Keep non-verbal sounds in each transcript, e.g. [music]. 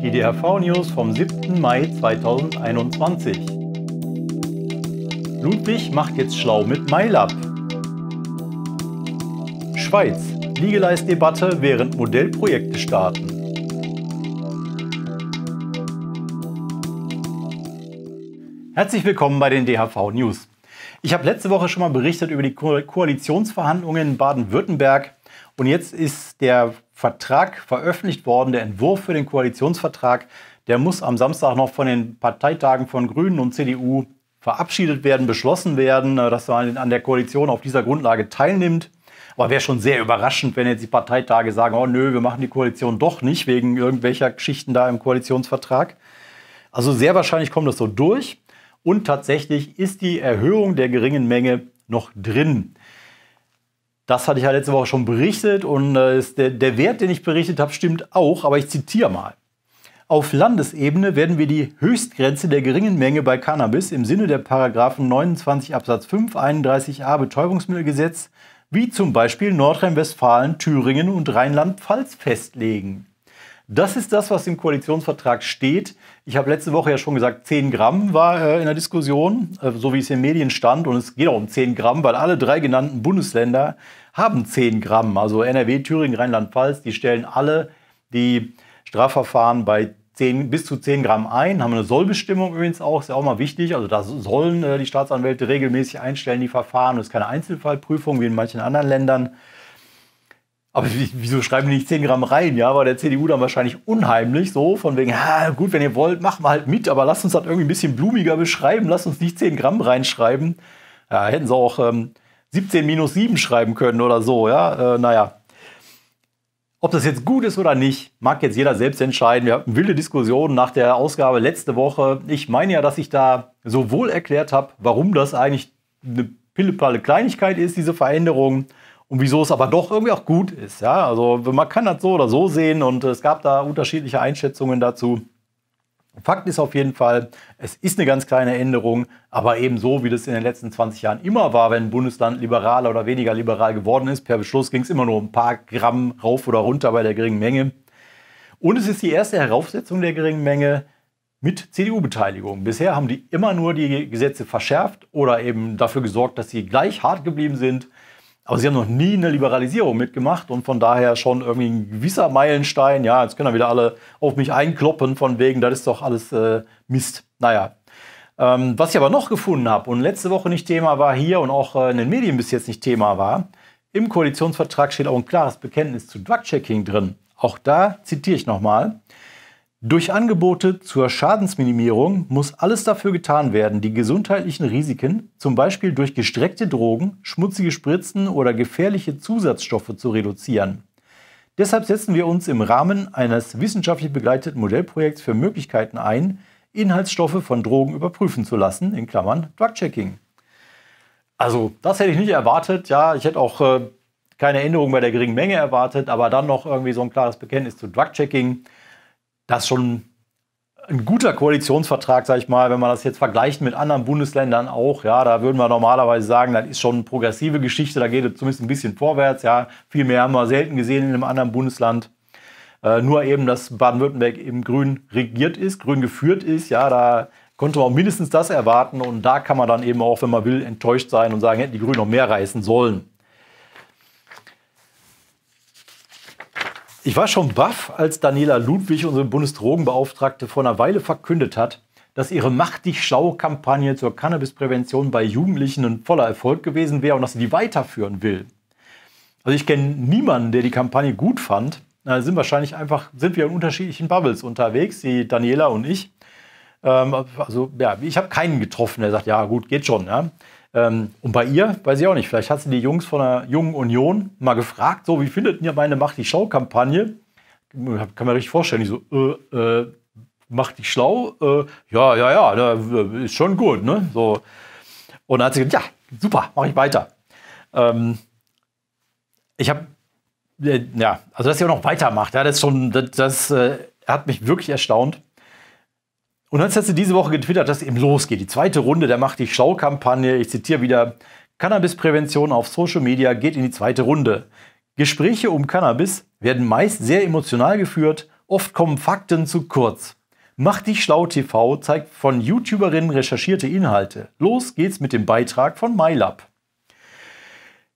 Die DHV News vom 7. Mai 2021. Ludwig macht jetzt schlau mit MyLab. Schweiz. Legalize-Debatte während Modellprojekte starten. Herzlich willkommen bei den DHV News. Ich habe letzte Woche schon mal berichtet über die Ko Koalitionsverhandlungen in Baden-Württemberg und jetzt ist der Vertrag veröffentlicht worden, der Entwurf für den Koalitionsvertrag. Der muss am Samstag noch von den Parteitagen von Grünen und CDU verabschiedet werden, beschlossen werden, äh, dass man an der Koalition auf dieser Grundlage teilnimmt. Aber wäre schon sehr überraschend, wenn jetzt die Parteitage sagen, oh nö, wir machen die Koalition doch nicht wegen irgendwelcher Geschichten da im Koalitionsvertrag. Also sehr wahrscheinlich kommt das so durch. Und tatsächlich ist die Erhöhung der geringen Menge noch drin. Das hatte ich ja letzte Woche schon berichtet und äh, der, der Wert, den ich berichtet habe, stimmt auch, aber ich zitiere mal. Auf Landesebene werden wir die Höchstgrenze der geringen Menge bei Cannabis im Sinne der Paragraphen 29 Absatz 5 31a Betäubungsmittelgesetz wie zum Beispiel Nordrhein-Westfalen, Thüringen und Rheinland-Pfalz festlegen. Das ist das, was im Koalitionsvertrag steht. Ich habe letzte Woche ja schon gesagt, 10 Gramm war äh, in der Diskussion, äh, so wie es in den Medien stand. Und es geht auch um 10 Gramm, weil alle drei genannten Bundesländer haben 10 Gramm. Also NRW, Thüringen, Rheinland-Pfalz, die stellen alle die Strafverfahren bei 10, bis zu 10 Gramm ein, haben eine Sollbestimmung übrigens auch, ist ja auch mal wichtig. Also da sollen äh, die Staatsanwälte regelmäßig einstellen, die Verfahren. Das ist keine Einzelfallprüfung wie in manchen anderen Ländern. Aber wieso schreiben die nicht 10 Gramm rein? Ja, war der CDU dann wahrscheinlich unheimlich so, von wegen, ja, gut, wenn ihr wollt, machen wir halt mit, aber lasst uns das irgendwie ein bisschen blumiger beschreiben, lasst uns nicht 10 Gramm reinschreiben. Ja, hätten sie auch ähm, 17 minus 7 schreiben können oder so, ja, äh, naja. Ob das jetzt gut ist oder nicht, mag jetzt jeder selbst entscheiden. Wir hatten wilde Diskussionen nach der Ausgabe letzte Woche. Ich meine ja, dass ich da sowohl erklärt habe, warum das eigentlich eine pillepalle Kleinigkeit ist, diese Veränderung, und wieso es aber doch irgendwie auch gut ist. Ja, also man kann das so oder so sehen und es gab da unterschiedliche Einschätzungen dazu. Fakt ist auf jeden Fall, es ist eine ganz kleine Änderung, aber eben so, wie das in den letzten 20 Jahren immer war, wenn ein Bundesland liberaler oder weniger liberal geworden ist. Per Beschluss ging es immer nur ein paar Gramm rauf oder runter bei der geringen Menge. Und es ist die erste Heraufsetzung der geringen Menge mit CDU-Beteiligung. Bisher haben die immer nur die Gesetze verschärft oder eben dafür gesorgt, dass sie gleich hart geblieben sind. Aber sie haben noch nie eine Liberalisierung mitgemacht und von daher schon irgendwie ein gewisser Meilenstein. Ja, jetzt können dann wieder alle auf mich einkloppen, von wegen, das ist doch alles äh, Mist. Naja. Ähm, was ich aber noch gefunden habe und letzte Woche nicht Thema war hier und auch äh, in den Medien bis jetzt nicht Thema war, im Koalitionsvertrag steht auch ein klares Bekenntnis zu Drug-Checking drin. Auch da zitiere ich nochmal. Durch Angebote zur Schadensminimierung muss alles dafür getan werden, die gesundheitlichen Risiken, zum Beispiel durch gestreckte Drogen, schmutzige Spritzen oder gefährliche Zusatzstoffe, zu reduzieren. Deshalb setzen wir uns im Rahmen eines wissenschaftlich begleiteten Modellprojekts für Möglichkeiten ein, Inhaltsstoffe von Drogen überprüfen zu lassen, in Klammern Drug-Checking. Also, das hätte ich nicht erwartet. Ja, ich hätte auch äh, keine Änderung bei der geringen Menge erwartet, aber dann noch irgendwie so ein klares Bekenntnis zu Drug-Checking das ist schon ein guter Koalitionsvertrag, sage ich mal, wenn man das jetzt vergleicht mit anderen Bundesländern auch, ja, da würden wir normalerweise sagen, das ist schon eine progressive Geschichte, da geht es zumindest ein bisschen vorwärts, ja, viel mehr haben wir selten gesehen in einem anderen Bundesland. Äh, nur eben, dass Baden-Württemberg eben grün regiert ist, grün geführt ist, ja, da konnte man auch mindestens das erwarten und da kann man dann eben auch, wenn man will, enttäuscht sein und sagen, hätten die Grünen noch mehr reißen sollen. Ich war schon baff, als Daniela Ludwig, unsere Bundesdrogenbeauftragte, vor einer Weile verkündet hat, dass ihre Mach dich schlau-Kampagne zur Cannabisprävention bei Jugendlichen ein voller Erfolg gewesen wäre und dass sie die weiterführen will. Also ich kenne niemanden, der die Kampagne gut fand. Da sind wahrscheinlich einfach, sind wir in unterschiedlichen Bubbles unterwegs, die Daniela und ich. Ähm, also ja, ich habe keinen getroffen, der sagt, ja gut, geht schon. Ja. Ähm, und bei ihr, weiß ich auch nicht, vielleicht hat sie die Jungs von der Jungen Union mal gefragt, so, wie findet ihr meine Macht die Schau-Kampagne? Kann man richtig vorstellen, die so, äh, äh, macht dich schlau? Äh, ja, ja, ja, na, ist schon gut, ne? So. Und dann hat sie gesagt, ja, super, mache ich weiter. Ähm, ich habe, äh, ja, also dass sie auch noch weitermacht, ja, das ist schon, das, das äh, hat mich wirklich erstaunt. Und dann hat sie diese Woche getwittert, dass eben losgeht. Die zweite Runde der Mach dich schlau-Kampagne. Ich zitiere wieder: Cannabisprävention auf Social Media geht in die zweite Runde. Gespräche um Cannabis werden meist sehr emotional geführt, oft kommen Fakten zu kurz. Mach dich schlau TV zeigt von YouTuberinnen recherchierte Inhalte. Los geht's mit dem Beitrag von MyLab.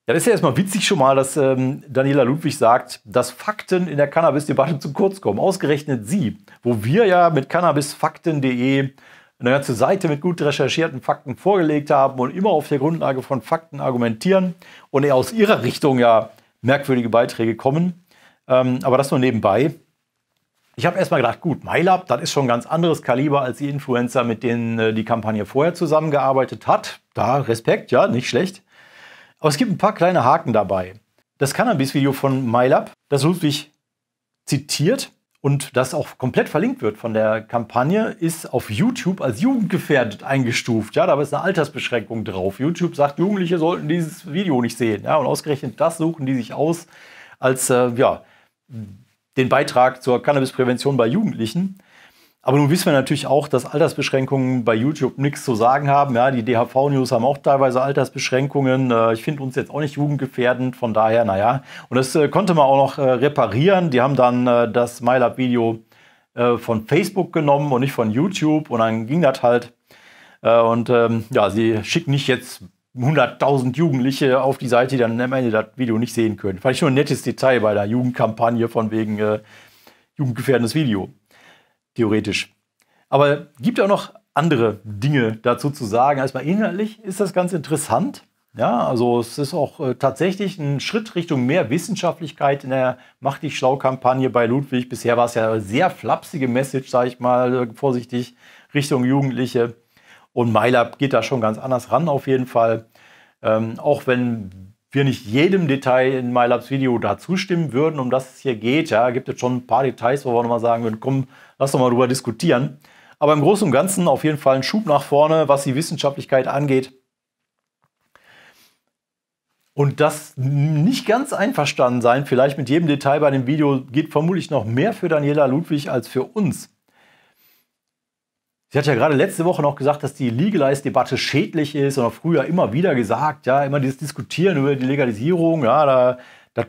Ja, das ist ja erstmal witzig schon mal, dass ähm, Daniela Ludwig sagt, dass Fakten in der Cannabis-Debatte zu kurz kommen. Ausgerechnet sie, wo wir ja mit cannabisfakten.de eine ganze Seite mit gut recherchierten Fakten vorgelegt haben und immer auf der Grundlage von Fakten argumentieren und eher aus ihrer Richtung ja merkwürdige Beiträge kommen. Ähm, aber das nur nebenbei. Ich habe erstmal gedacht, gut, MyLab, das ist schon ein ganz anderes Kaliber als die Influencer, mit denen äh, die Kampagne vorher zusammengearbeitet hat. Da Respekt, ja, nicht schlecht. Aber es gibt ein paar kleine Haken dabei. Das Cannabis-Video von MyLab, das Ludwig zitiert und das auch komplett verlinkt wird von der Kampagne, ist auf YouTube als jugendgefährdet eingestuft. Ja, da ist eine Altersbeschränkung drauf. YouTube sagt, Jugendliche sollten dieses Video nicht sehen. Ja, und ausgerechnet das suchen die sich aus als, äh, ja, den Beitrag zur Cannabisprävention bei Jugendlichen. Aber nun wissen wir natürlich auch, dass Altersbeschränkungen bei YouTube nichts zu sagen haben. Ja, die DHV-News haben auch teilweise Altersbeschränkungen. Äh, ich finde uns jetzt auch nicht jugendgefährdend, von daher, naja. Und das äh, konnte man auch noch äh, reparieren. Die haben dann das MyLab-Video von Facebook genommen und nicht von YouTube. Und dann ging das halt. Und ähm, ja, sie schicken nicht jetzt 100.000 Jugendliche auf die Seite, die dann am Ende das Video nicht sehen können. Fand ich schon ein nettes Detail bei der Jugendkampagne von wegen äh, jugendgefährdendes Video theoretisch. Aber gibt auch noch andere Dinge dazu zu sagen. Erstmal also inhaltlich ist das ganz interessant. Ja, also es ist auch äh, tatsächlich ein Schritt Richtung mehr Wissenschaftlichkeit in der Mach dich schlau-Kampagne bei Ludwig. Bisher war es ja eine sehr flapsige Message, sage ich mal, äh, vorsichtig, Richtung Jugendliche. Und MyLab geht da schon ganz anders ran auf jeden Fall. Ähm, auch wenn wir nicht jedem Detail in MyLabs Video da zustimmen würden, um das es hier geht. Ja, gibt es schon ein paar Details, wo wir nochmal sagen würden, komm, lass doch mal drüber diskutieren. Aber im Großen und Ganzen auf jeden Fall ein Schub nach vorne, was die Wissenschaftlichkeit angeht. Und das nicht ganz einverstanden sein, vielleicht mit jedem Detail bei dem Video, geht vermutlich noch mehr für Daniela Ludwig als für uns. Sie hat ja gerade letzte Woche noch gesagt, dass die Legalize-Debatte schädlich ist und auch früher immer wieder gesagt, ja, immer dieses Diskutieren über die Legalisierung, ja, da, das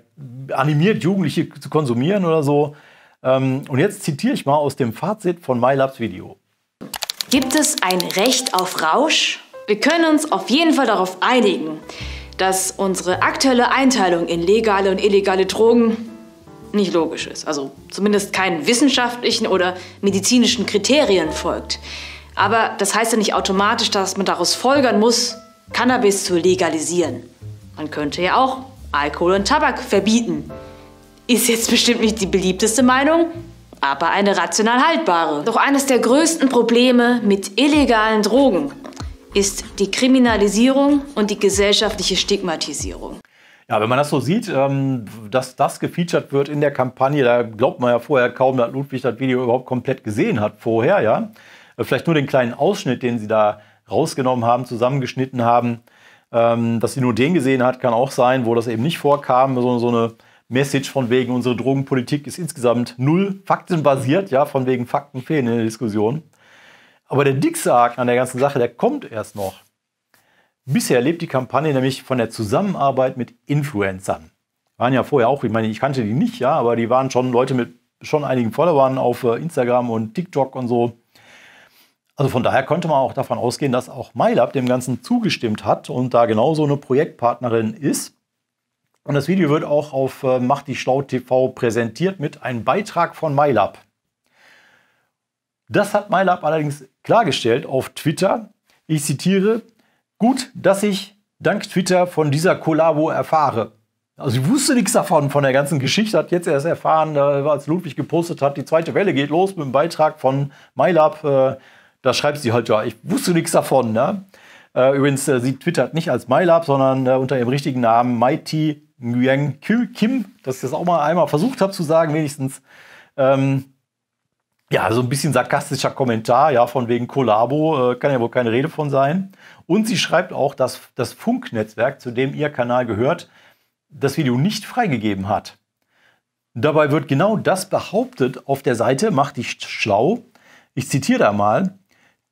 animiert Jugendliche zu konsumieren oder so. Ähm, und jetzt zitiere ich mal aus dem Fazit von MyLabs Video. Gibt es ein Recht auf Rausch? Wir können uns auf jeden Fall darauf einigen, dass unsere aktuelle Einteilung in legale und illegale Drogen nicht logisch ist. Also zumindest keinen wissenschaftlichen oder medizinischen Kriterien folgt. Aber das heißt ja nicht automatisch, dass man daraus folgern muss, Cannabis zu legalisieren. Man könnte ja auch Alkohol und Tabak verbieten. Ist jetzt bestimmt nicht die beliebteste Meinung, aber eine rational haltbare. Doch eines der größten Probleme mit illegalen Drogen ist die Kriminalisierung und die gesellschaftliche Stigmatisierung. Ja, wenn man das so sieht, ähm, dass das gefeatured wird in der Kampagne, da glaubt man ja vorher kaum, dass Ludwig das Video überhaupt komplett gesehen hat vorher, ja. Äh, vielleicht nur den kleinen Ausschnitt, den sie da rausgenommen haben, zusammengeschnitten haben. Ähm, dass sie nur den gesehen hat, kann auch sein, wo das eben nicht vorkam, so, so eine Message von wegen, unsere Drogenpolitik ist insgesamt null faktenbasiert, ja, von wegen Fakten fehlen in der Diskussion. Aber der Dicksack an der ganzen Sache, der kommt erst noch. Bisher lebt die Kampagne nämlich von der Zusammenarbeit mit Influencern. Waren ja vorher auch, ich meine, ich kannte die nicht, ja, aber die waren schon Leute mit schon einigen Followern auf äh, Instagram und TikTok und so. Also von daher konnte man auch davon ausgehen, dass auch MyLab dem Ganzen zugestimmt hat und da genauso eine Projektpartnerin ist. Und das Video wird auch auf äh, Mach dich schlau TV präsentiert mit einem Beitrag von MyLab. Das hat MyLab allerdings klargestellt auf Twitter. Ich zitiere, Gut, dass ich dank Twitter von dieser Kollabo erfahre. Also ich wusste nichts davon, von der ganzen Geschichte, hat jetzt erst erfahren, als Ludwig gepostet hat, die zweite Welle geht los mit dem Beitrag von MyLab. Äh, da schreibt sie halt, ja, ich wusste nichts davon. Ne? Äh, übrigens, äh, sie twittert nicht als MyLab, sondern unter ihrem richtigen Namen Mighty Nguyen Kim, dass ich das auch mal einmal versucht habe zu sagen, wenigstens. Ähm, ja, so ein bisschen sarkastischer Kommentar, ja, von wegen Kollabo, äh, kann ja wohl keine Rede von sein. Und sie schreibt auch, dass das Funknetzwerk, zu dem ihr Kanal gehört, das Video nicht freigegeben hat. Dabei wird genau das behauptet auf der Seite Mach dich schlau. Ich zitiere da mal.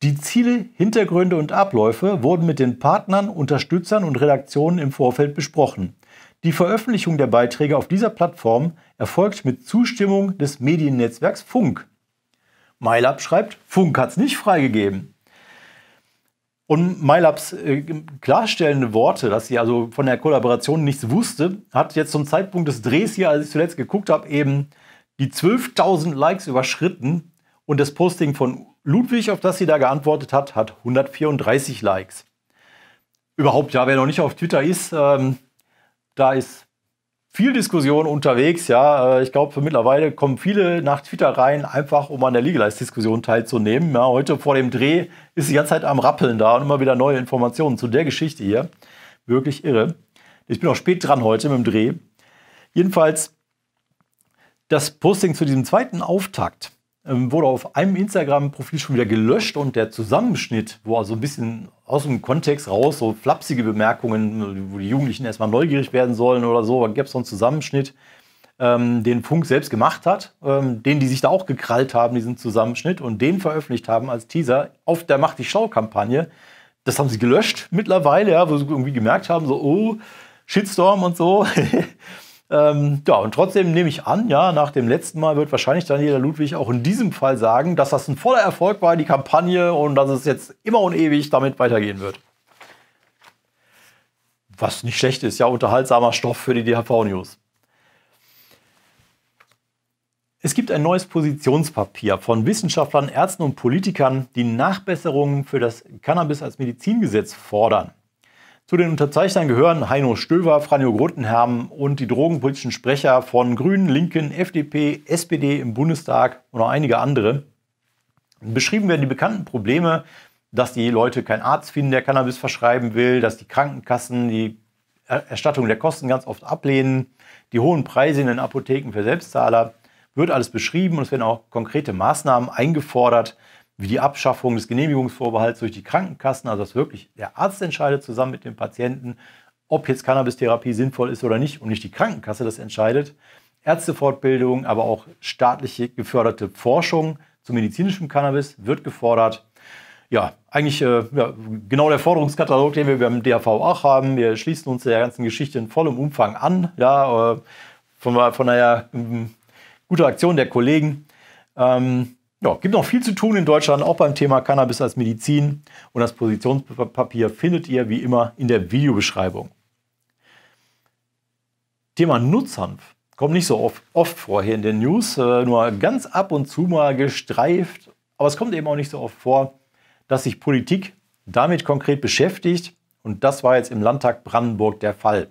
Die Ziele, Hintergründe und Abläufe wurden mit den Partnern, Unterstützern und Redaktionen im Vorfeld besprochen. Die Veröffentlichung der Beiträge auf dieser Plattform erfolgt mit Zustimmung des Mediennetzwerks Funk. MyLab schreibt, Funk hat es nicht freigegeben. Und MyLabs äh, klarstellende Worte, dass sie also von der Kollaboration nichts wusste, hat jetzt zum Zeitpunkt des Drehs hier, als ich zuletzt geguckt habe, eben die 12.000 Likes überschritten. Und das Posting von Ludwig, auf das sie da geantwortet hat, hat 134 Likes. Überhaupt, ja, wer noch nicht auf Twitter ist, ähm, da ist viel Diskussion unterwegs. Ja, äh, ich glaube, mittlerweile kommen viele nach Twitter rein, einfach um an der Legalize-Diskussion teilzunehmen. Ja, heute vor dem Dreh ist die ganze Zeit am Rappeln da und immer wieder neue Informationen zu der Geschichte hier. Wirklich irre. Ich bin auch spät dran heute mit dem Dreh. Jedenfalls das Posting zu diesem zweiten Auftakt ähm, wurde auf einem Instagram-Profil schon wieder gelöscht und der Zusammenschnitt, wo also ein bisschen aus dem Kontext raus so flapsige Bemerkungen, wo die Jugendlichen erstmal neugierig werden sollen oder so, da gäbe es so einen Zusammenschnitt, ähm, den Funk selbst gemacht hat, ähm, den die sich da auch gekrallt haben, diesen Zusammenschnitt und den veröffentlicht haben als Teaser auf der Macht dich schau kampagne Das haben sie gelöscht mittlerweile, ja, wo sie irgendwie gemerkt haben, so, oh, Shitstorm und so. [laughs] Ähm, ja, und trotzdem nehme ich an, ja, nach dem letzten Mal wird wahrscheinlich Daniela Ludwig auch in diesem Fall sagen, dass das ein voller Erfolg war, die Kampagne, und dass es jetzt immer und ewig damit weitergehen wird. Was nicht schlecht ist, ja, unterhaltsamer Stoff für die DHV-News. Es gibt ein neues Positionspapier von Wissenschaftlern, Ärzten und Politikern, die Nachbesserungen für das Cannabis als Medizingesetz fordern. Zu den Unterzeichnern gehören Heino Stöver, Franjo Grottenherm und die drogenpolitischen Sprecher von Grünen, Linken, FDP, SPD im Bundestag und noch einige andere. Beschrieben werden die bekannten Probleme, dass die Leute keinen Arzt finden, der Cannabis verschreiben will, dass die Krankenkassen die Erstattung der Kosten ganz oft ablehnen, die hohen Preise in den Apotheken für Selbstzahler. Wird alles beschrieben und es werden auch konkrete Maßnahmen eingefordert, wie die Abschaffung des Genehmigungsvorbehalts durch die Krankenkassen, also dass wirklich der Arzt entscheidet zusammen mit dem Patienten, ob jetzt Cannabis-Therapie sinnvoll ist oder nicht und nicht die Krankenkasse das entscheidet. Ärztefortbildung, aber auch staatliche geförderte Forschung zu medizinischem Cannabis wird gefordert. Ja, eigentlich äh, ja, genau der Forderungskatalog, den wir beim DHV auch haben. Wir schließen uns der ganzen Geschichte in vollem Umfang an. Ja, äh, von, von einer äh, guten Aktion der Kollegen. Ähm, ja, gibt noch viel zu tun in Deutschland, auch beim Thema Cannabis als Medizin. Und das Positionspapier findet ihr wie immer in der Videobeschreibung. Thema Nutzhanf kommt nicht so oft, oft vor hier in den News, äh, nur ganz ab und zu mal gestreift. Aber es kommt eben auch nicht so oft vor, dass sich Politik damit konkret beschäftigt. Und das war jetzt im Landtag Brandenburg der Fall.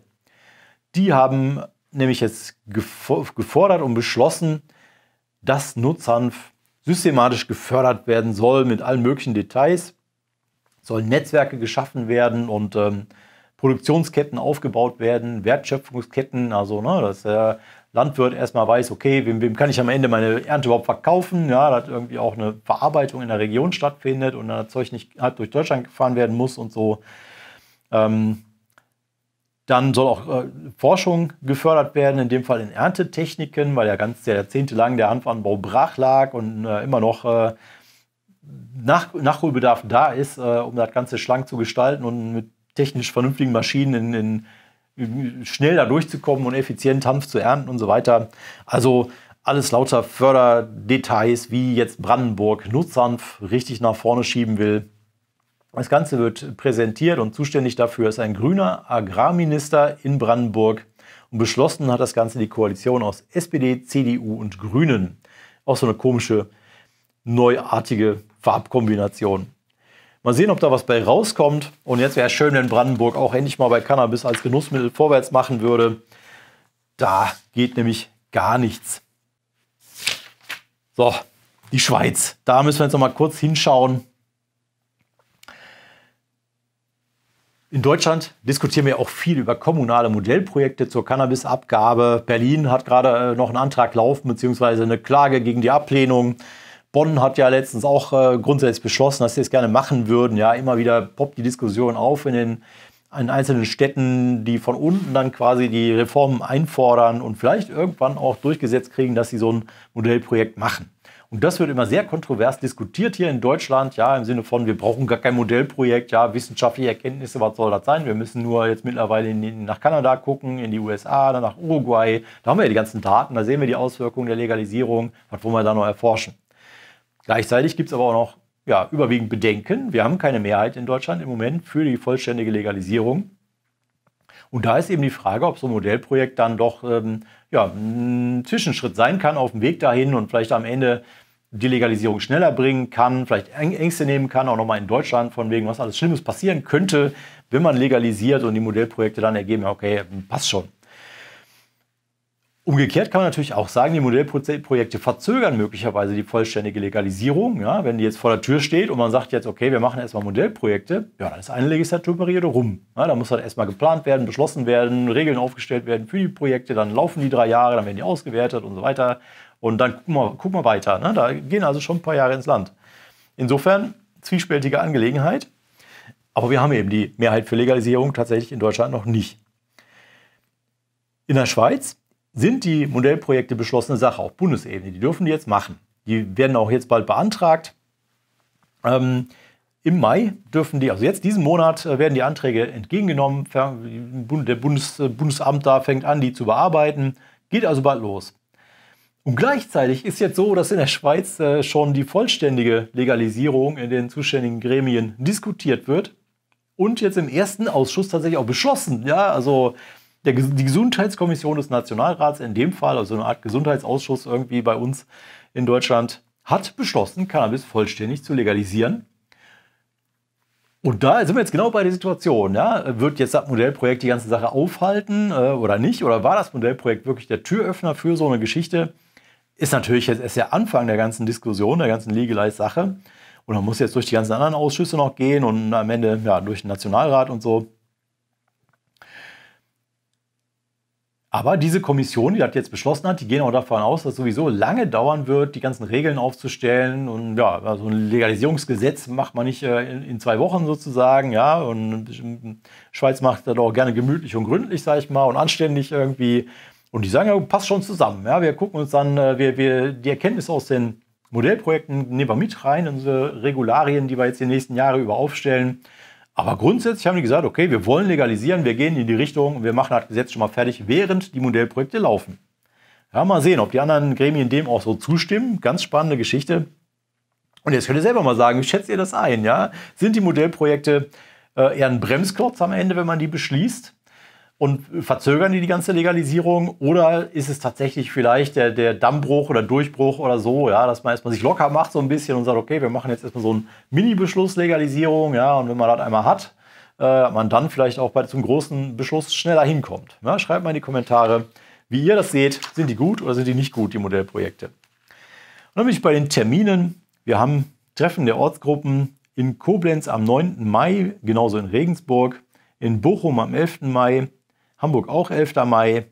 Die haben nämlich jetzt gefordert und beschlossen, dass Nutzhanf systematisch gefördert werden soll mit allen möglichen Details. Es sollen Netzwerke geschaffen werden und ähm, Produktionsketten aufgebaut werden, Wertschöpfungsketten, also ne, dass der Landwirt erstmal weiß, okay, wem, wem, kann ich am Ende meine Ernte überhaupt verkaufen, ja, dass irgendwie auch eine Verarbeitung in der Region stattfindet und dann das Zeug nicht halb durch Deutschland gefahren werden muss und so. Ähm, dann soll auch äh, Forschung gefördert werden, in dem Fall in Erntetechniken, weil ja ganz jahrzehntelang der Hanfanbau brach lag und äh, immer noch äh, Nach Nachholbedarf da ist, äh, um das Ganze schlank zu gestalten und mit technisch vernünftigen Maschinen in, in, schnell da durchzukommen und effizient Hanf zu ernten und so weiter. Also alles lauter Förderdetails, wie jetzt Brandenburg Nutzhanf richtig nach vorne schieben will. Das Ganze wird präsentiert und zuständig dafür ist ein grüner Agrarminister in Brandenburg. Und beschlossen hat das Ganze die Koalition aus SPD, CDU und Grünen. Auch so eine komische, neuartige Farbkombination. Mal sehen, ob da was bei rauskommt. Und jetzt wäre es schön, wenn Brandenburg auch endlich mal bei Cannabis als Genussmittel vorwärts machen würde. Da geht nämlich gar nichts. So, die Schweiz. Da müssen wir jetzt noch mal kurz hinschauen. In Deutschland diskutieren wir auch viel über kommunale Modellprojekte zur Cannabisabgabe. Berlin hat gerade äh, noch einen Antrag laufen bzw. eine Klage gegen die Ablehnung. Bonn hat ja letztens auch äh, grundsätzlich beschlossen, dass sie es gerne machen würden. Ja, immer wieder poppt die Diskussion auf in den in einzelnen Städten, die von unten dann quasi die Reformen einfordern und vielleicht irgendwann auch durchgesetzt kriegen, dass sie so ein Modellprojekt machen. Und das wird immer sehr kontrovers diskutiert hier in Deutschland, ja, im Sinne von, wir brauchen gar kein Modellprojekt, ja, wissenschaftliche Erkenntnisse, was soll das sein? Wir müssen nur jetzt mittlerweile in, nach Kanada gucken, in die USA, dann nach Uruguay. Da haben wir ja die ganzen Daten, da sehen wir die Auswirkungen der Legalisierung, was wollen wir da noch erforschen? Gleichzeitig gibt es aber auch noch ja, überwiegend Bedenken. Wir haben keine Mehrheit in Deutschland im Moment für die vollständige Legalisierung. Und da ist eben die Frage, ob so ein Modellprojekt dann doch ähm, ja, ein Zwischenschritt sein kann auf dem Weg dahin und vielleicht am Ende die Legalisierung schneller bringen kann, vielleicht Ängste nehmen kann, auch nochmal in Deutschland von wegen, was alles Schlimmes passieren könnte, wenn man legalisiert und die Modellprojekte dann ergeben, ja, okay, passt schon. Umgekehrt kann man natürlich auch sagen, die Modellprojekte verzögern möglicherweise die vollständige Legalisierung. Ja, wenn die jetzt vor der Tür steht und man sagt jetzt, okay, wir machen erstmal Modellprojekte, ja, dann ist eine Legislaturperiode rum. Ja, da muss halt erstmal geplant werden, beschlossen werden, Regeln aufgestellt werden für die Projekte, dann laufen die drei Jahre, dann werden die ausgewertet und so weiter. Und dann gucken wir, gucken wir weiter. Ne? Da gehen also schon ein paar Jahre ins Land. Insofern zwiespältige Angelegenheit. Aber wir haben eben die Mehrheit für Legalisierung tatsächlich in Deutschland noch nicht. In der Schweiz sind die Modellprojekte beschlossene Sache auf Bundesebene. Die dürfen die jetzt machen. Die werden auch jetzt bald beantragt. Ähm, Im Mai dürfen die, also jetzt diesen Monat, äh, werden die Anträge entgegengenommen. Der Bundes, äh, Bundesamt da fängt an, die zu bearbeiten. Geht also bald los. Und gleichzeitig ist jetzt so, dass in der Schweiz äh, schon die vollständige Legalisierung in den zuständigen Gremien diskutiert wird und jetzt im ersten Ausschuss tatsächlich auch beschlossen. Ja, also der, die Gesundheitskommission des Nationalrats in dem Fall, also eine Art Gesundheitsausschuss irgendwie bei uns in Deutschland, hat beschlossen, Cannabis vollständig zu legalisieren. Und da sind wir jetzt genau bei der Situation. Ja? Wird jetzt das Modellprojekt die ganze Sache aufhalten äh, oder nicht? Oder war das Modellprojekt wirklich der Türöffner für so eine Geschichte? ist natürlich jetzt erst der Anfang der ganzen Diskussion, der ganzen Legalize-Sache. Und man muss jetzt durch die ganzen anderen Ausschüsse noch gehen und am Ende ja, durch den Nationalrat und so. Aber diese Kommission, die das jetzt beschlossen hat, die gehen auch davon aus, dass es sowieso lange dauern wird, die ganzen Regeln aufzustellen. Und ja, so also ein Legalisierungsgesetz macht man nicht äh, in, in, zwei Wochen sozusagen. Ja, und Schweiz macht das auch gerne gemütlich und gründlich, sag ich mal, und anständig irgendwie. Und die sagen ja, passt schon zusammen. Ja, wir gucken uns dann, äh, wir, wir, die Erkenntnisse aus den Modellprojekten nehmen wir mit rein, unsere Regularien, die wir jetzt die nächsten Jahre über aufstellen. Aber grundsätzlich haben die gesagt, okay, wir wollen legalisieren, wir gehen in die Richtung, wir machen das Gesetz schon mal fertig, während die Modellprojekte laufen. Ja, mal sehen, ob die anderen Gremien dem auch so zustimmen. Ganz spannende Geschichte. Und jetzt könnt ihr selber mal sagen, wie schätzt ihr das ein? Ja? Sind die Modellprojekte äh, eher ein Bremsklotz am Ende, wenn man die beschließt? Und verzögern die die ganze Legalisierung oder ist es tatsächlich vielleicht der, der Dammbruch oder Durchbruch oder so, ja, dass man erstmal sich locker macht so ein bisschen und sagt, okay, wir machen jetzt erstmal so einen Mini-Beschluss Legalisierung, ja, und wenn man das einmal hat, äh, man dann vielleicht auch bei, zum großen Beschluss schneller hinkommt. Ja, ne? schreibt mal in die Kommentare, wie ihr das seht, sind die gut oder sind die nicht gut, die Modellprojekte. Und dann bin ich bei den Terminen. Wir haben Treffen der Ortsgruppen in Koblenz am 9. Mai, genauso in Regensburg, in Bochum am 11. Mai, Hamburg auch 11. Mai.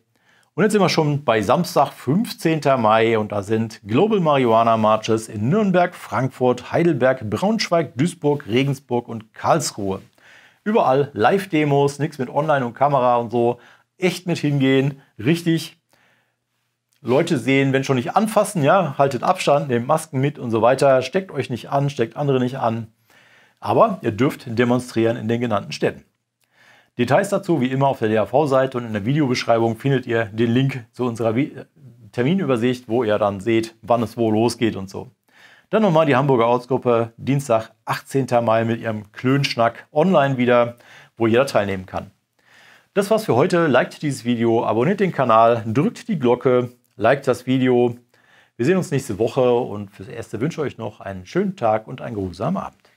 Und jetzt sind wir schon bei Samstag, 15. Mai und da sind Global Marihuana Marches in Nürnberg, Frankfurt, Heidelberg, Braunschweig, Duisburg, Regensburg und Karlsruhe. Überall Live-Demos, nichts mit Online und Kamera und so. Echt mit hingehen, richtig Leute sehen, wenn schon nicht anfassen, ja, haltet Abstand, nehmt Masken mit und so weiter, steckt euch nicht an, steckt andere nicht an. Aber ihr dürft demonstrieren in den genannten Städten. Details dazu wie immer auf der DAV-Seite und in der Videobeschreibung findet ihr den Link zu unserer äh, Terminübersicht, wo ihr dann seht, wann es wo losgeht und so. Dann nochmal die Hamburger Ortsgruppe, Dienstag, 18. Mai mit ihrem Klönschnack online wieder, wo jeder teilnehmen kann. Das war's für heute. Liked dieses Video, abonniert den Kanal, drückt die Glocke, liked das Video. Wir sehen uns nächste Woche und fürs Erste wünsche ich euch noch einen schönen Tag und einen geruhsamen Abend.